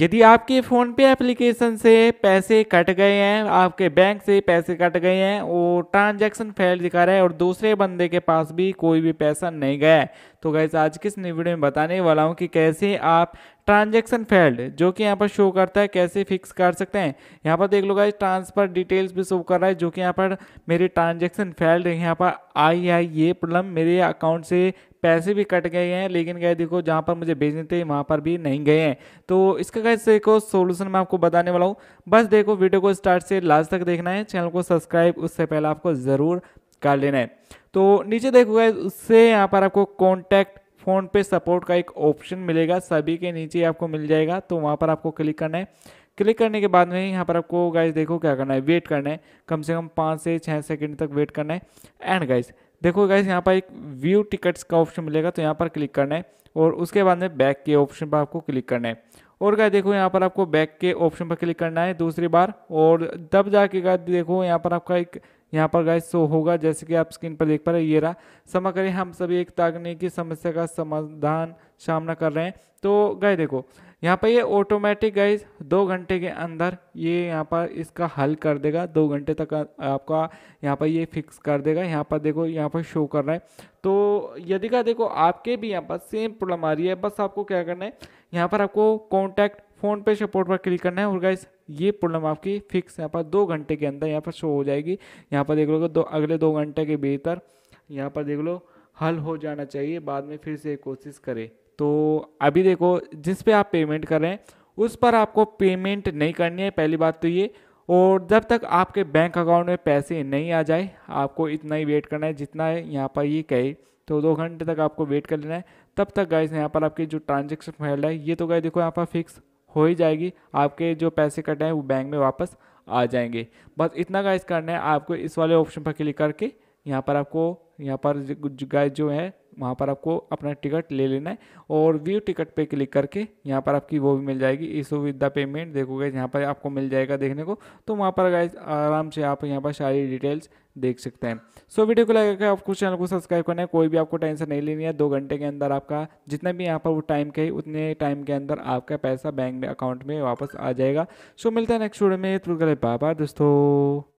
यदि आपके फ़ोन पे एप्लीकेशन से पैसे कट गए हैं आपके बैंक से पैसे कट गए हैं वो ट्रांजैक्शन फेल दिखा रहा है और दूसरे बंदे के पास भी कोई भी पैसा नहीं गया है तो गैस आज किस वीडियो में बताने वाला हूँ कि कैसे आप ट्रांजेक्शन फेल्ड जो कि यहाँ पर शो करता है कैसे फिक्स कर सकते हैं यहाँ पर देख लो गाइज ट्रांसफर डिटेल्स भी शो कर रहा है जो कि यहाँ पर मेरे ट्रांजेक्शन फेल्ड यहाँ पर आई है ये प्रॉब्लम मेरे अकाउंट से पैसे भी कट गए हैं लेकिन गए देखो जहाँ पर मुझे भेजने थे वहाँ पर भी नहीं गए हैं तो इसका गैस देखो सोल्यूशन मैं आपको बताने वाला हूँ बस देखो वीडियो को स्टार्ट से लास्ट तक देखना है चैनल को सब्सक्राइब उससे पहले आपको ज़रूर कर लेना है तो नीचे देखोगे उससे यहाँ पर आपको कॉन्टैक्ट फ़ोन पे सपोर्ट का एक ऑप्शन मिलेगा सभी के नीचे आपको मिल जाएगा तो वहाँ पर आपको क्लिक करना है क्लिक करने के बाद में यहाँ पर आपको गाइस देखो क्या करना है वेट करना है कम से कम पाँच से छः सेकंड तक वेट करना है एंड गाइस देखो गाइस यहाँ पर एक व्यू टिकट्स का ऑप्शन मिलेगा तो यहाँ पर क्लिक करना है और उसके बाद में बैक के ऑप्शन पर आपको क्लिक करना है और गाय देखो यहाँ पर आपको बैक के ऑप्शन पर क्लिक करना है दूसरी बार और तब जाके गाय देखो यहाँ पर आपका एक यहाँ पर गाइस शो होगा जैसे कि आप स्क्रीन पर देख पा रहे हैं ये रहा समा करें हम सभी एक ताकने की समस्या का समाधान सामना कर रहे हैं तो गाय देखो यहाँ पर ये ऑटोमेटिक गाइज दो घंटे के अंदर ये यहाँ पर इसका हल कर देगा दो घंटे तक आपका यहाँ पर ये फिक्स कर देगा यहाँ पर देखो यहाँ पर शो कर रहा है तो यदि का देखो आपके भी यहाँ पर सेम प्रॉब्लम आ रही है बस आपको क्या करना है यहाँ पर आपको कॉन्टैक्ट फ़ोन पे सपोर्ट पर क्लिक करना है और गाइस ये प्रॉब्लम आपकी फिक्स यहाँ पर दो घंटे के अंदर यहाँ पर शो हो जाएगी यहाँ पर देख लो दो अगले दो घंटे के भीतर यहाँ पर देख लो हल हो जाना चाहिए बाद में फिर से कोशिश करें तो अभी देखो जिस पे आप पेमेंट कर रहे हैं उस पर आपको पेमेंट नहीं करनी है पहली बात तो ये और जब तक आपके बैंक अकाउंट में पैसे नहीं आ जाए आपको इतना ही वेट करना है जितना है यहाँ पर ये कहे तो दो घंटे तक आपको वेट कर लेना है तब तक गाइस यहाँ पर आपकी जो ट्रांजेक्शन फैल है ये तो गाइस देखो यहाँ पर फिक्स हो ही जाएगी आपके जो पैसे कटे हैं वो बैंक में वापस आ जाएंगे बस इतना गाइस करना है आपको इस वाले ऑप्शन पर क्लिक करके यहाँ पर आपको यहाँ पर गाइस जो है वहाँ पर आपको अपना टिकट ले लेना है और व्यू टिकट पे क्लिक करके यहाँ पर आपकी वो भी मिल जाएगी इशू विद द पेमेंट देखोगे यहाँ पर आपको मिल जाएगा देखने को तो वहाँ पर गाइज आराम से आप यहाँ पर सारी डिटेल्स देख सकते हैं सो so, वीडियो को लगेगा आपको चैनल को सब्सक्राइब करना है कोई भी आपको टेंशन नहीं लेनी है दो घंटे के अंदर आपका जितना भी यहाँ पर वो टाइम कही उतने टाइम के अंदर आपका पैसा बैंक में अकाउंट में वापस आ जाएगा सो so, मिलता है नेक्स्ट वीडियो में तो बाबा दोस्तों